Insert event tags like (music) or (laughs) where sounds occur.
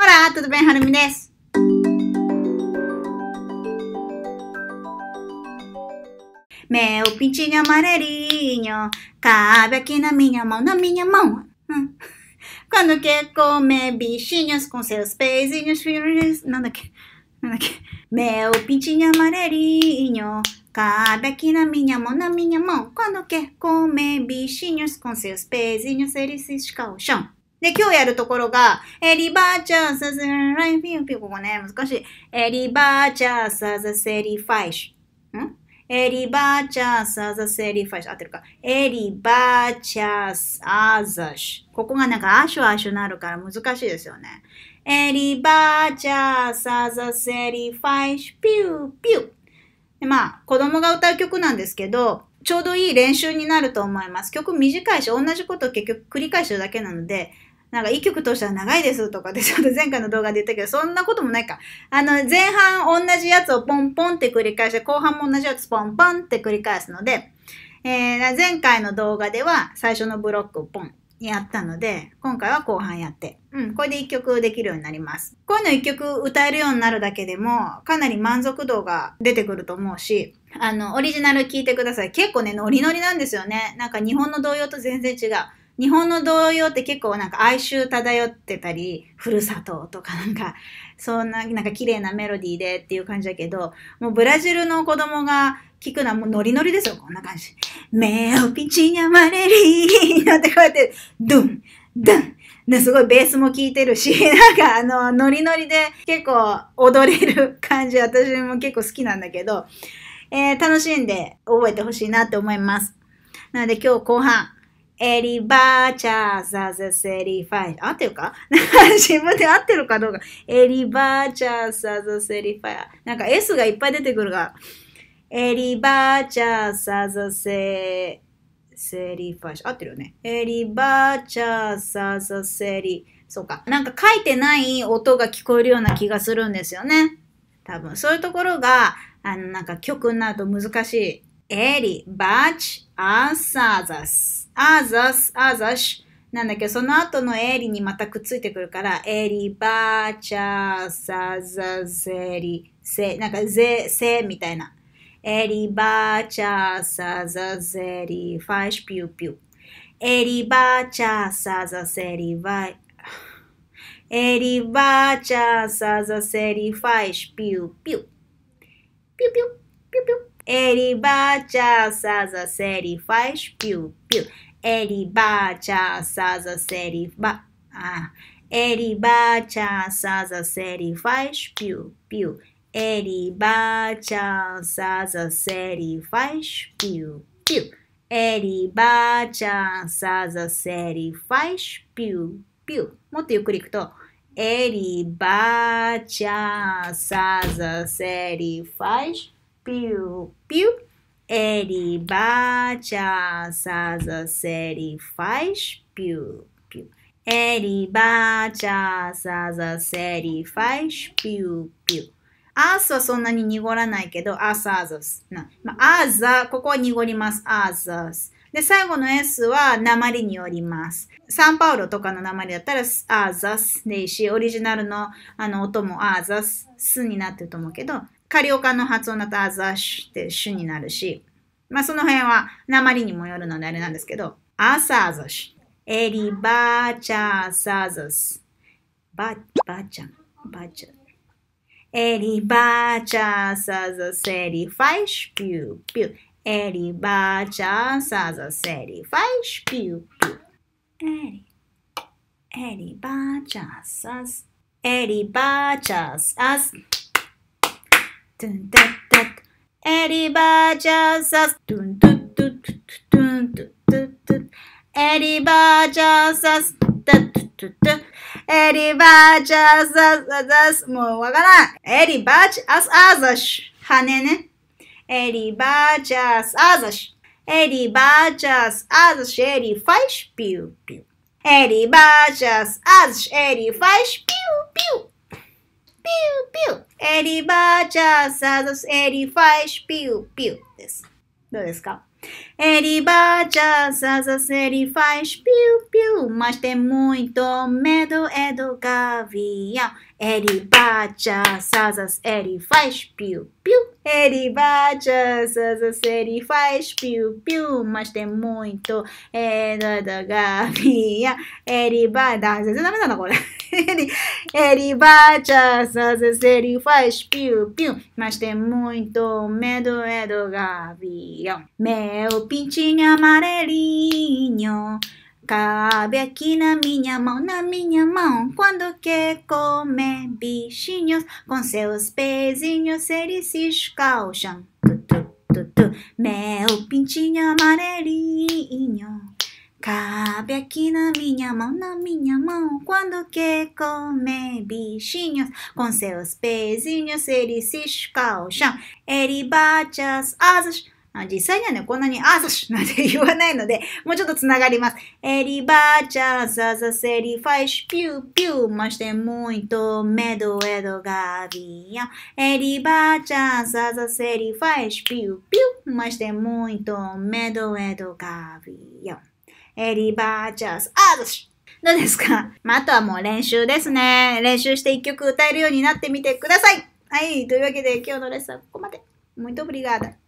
Olá, tudo bem, Harumi desu? Meu pintinho amarelinho cabe aqui na minha mão, na minha mão. Hum. Quando quer comer bichinhos com seus peizinhos, filhos. Não daqui. Não daqui. Meu pintinho amarelinho cabe aqui na minha mão, na minha mão. Quando quer comer bichinhos com seus pezinhos, eles se estica ao chão. で、今日やるところが、えー、リバーチャーサザラインフィンピここね、難しい。えー、リバーチャーサザセリファイシュ。んエリバーチャーサザセリファイシュ。合ってるか。エリバーチャーサザシュ。ここがなんかアシュアシュなるから難しいですよね。エリバーチャーサザセリファイシュ。ピューピュー。でまあ、子供が歌う曲なんですけど、ちょうどいい練習になると思います。曲短いし、同じことを結局繰り返してるだけなので、なんか一曲通したら長いですとかで (laughs) ちょっと前回の動画で言ったけど、そんなこともないか。あの、前半同じやつをポンポンって繰り返して、後半も同じやつポンポンって繰り返すので、えー、前回の動画では最初のブロックをポンやったので、今回は後半やって、うん、これで一曲できるようになります。こういうの一曲歌えるようになるだけでも、かなり満足度が出てくると思うし、あの、オリジナル聴いてください。結構ね、ノリノリなんですよね。なんか日本の童謡と全然違う。日本の童謡って結構なんか哀愁漂ってたり、ふるさととかなんか、そんな、なんか綺麗なメロディーでっていう感じだけど、もうブラジルの子供が聞くのはもうノリノリですよ、こんな感じ。メオピチニャマレリーなんてこうやって、ドゥン、ドゥン。すごいベースも効いてるし、(laughs) なんかあの、ノリノリで結構踊れる感じ、私も結構好きなんだけど、えー、楽しんで覚えてほしいなって思います。なので今日後半、エリバーチャーサザセリファイ。合ってるか (laughs) 自分で合ってるかどうか。エリバーチャーサザセリファイ。なんか S がいっぱい出てくるが。エリバーチャーサザセセリファイ。合ってるよね。エリバーチャーサザセリ。そうか。なんか書いてない音が聞こえるような気がするんですよね。多分。そういうところが、あの、なんか曲になると難しい。エリバーチャーザセリ。あざす、あざし。なんだけど、その後のエリにまたくっついてくるから、エリ、バー、チャー、サザ、ゼリ、セ、なんか、ゼ、セみたいな。エリ、バー、チャー、サザ、ゼリ、ファイシュ、ピュー、ピュー。エリ、バー、チャー、サザ、セリ、ファイ。エリ、バー、チャー、サザ、セリ、ファイシュ、ピュー、ピュー。ピュー、ピュー、ピュー、ピュー。エリ、バー、チャー、サザ、セリ、ファイシュ、ピュー、ピュー。bacha sasa seriba. Ah. Eribacha sasa seri faz piu piu. Eribacha sasa seri faz piu piu. Eribacha sasa seri faz piu piu. もっとゆっくりいくと。Eribacha sasa seri faz piu piu. エリバーチャーサーザ s a s ele f ュ z piu, piu. Ele b a ー e as asas, ele faz アースはそんなに濁らないけど、アースアーザス。なまあ、アーザ、ここは濁ります。アーザス。で、最後の S は鉛によります。サンパウロとかの鉛だったら、アーザスでいいし、オリジナルのあの音もアーザス、スになってると思うけど、カリオカの発音だとアザッシュって主になるし、まあその辺は鉛にもよるのであれなんですけど、アサーザシュ。エリバーチャーサーザス。ば、ばあちゃん、ばあちゃん。エリバーチャーサーザスエリファイシュピューピュー。エリバーチャーサーザスエリファイシュピューピュー。エリ、エリバーチャーサーズ。エリバーチャーサーズ。dun, dun, dun. Everybody just us. Dun, dun, dun, dun, dun, dun, dun. Everybody just us. Dun, dun, dun, dun. Everybody just us. us. もうわからん。Everybody as others. 羽ね。Everybody just others. Ele bajas asas, ele faz piu piu. Ele bajas asas, ele faz piu piu. Piu piu. Ele bate as asas, ele faz piu, piu. Desce, desce, calma. Ele bate as asas, ele faz piu, piu. Mas tem muito medo, é do gavião. Eri bate as asas, Eri faz piu piu. Eri bate as asas, Eri faz piu piu. Mas tem muito é da, da gavinha. Eri bate asas, não, agora. Eri as Eri faz piu piu. Mas tem muito medo é do gavião. Meu pintinho amarelinho. Cabe aqui na minha mão, na minha mão, quando quer comer bichinhos, com seus pezinhos eles se escalcham. Tu, tu, tu, Meu pintinho amarelinho. Cabe aqui na minha mão, na minha mão, quando quer comer bichinhos, com seus pezinhos ele se escalcham, ele bate as asas. 実際にはね、こんなにアーサシュなんて言わないので、もうちょっとつながります。エリバーチャーザザセリファイシュピューピューましてもいとメドエドガビアエリバーチャーザザセリファイシュピューピューましてもいとメドエドガビアエリバーチャーーザシュどうですか、まあ、あとはもう練習ですね。練習して一曲歌えるようになってみてくださいはい、というわけで今日のレッスンはここまで。も u i t o obrigada!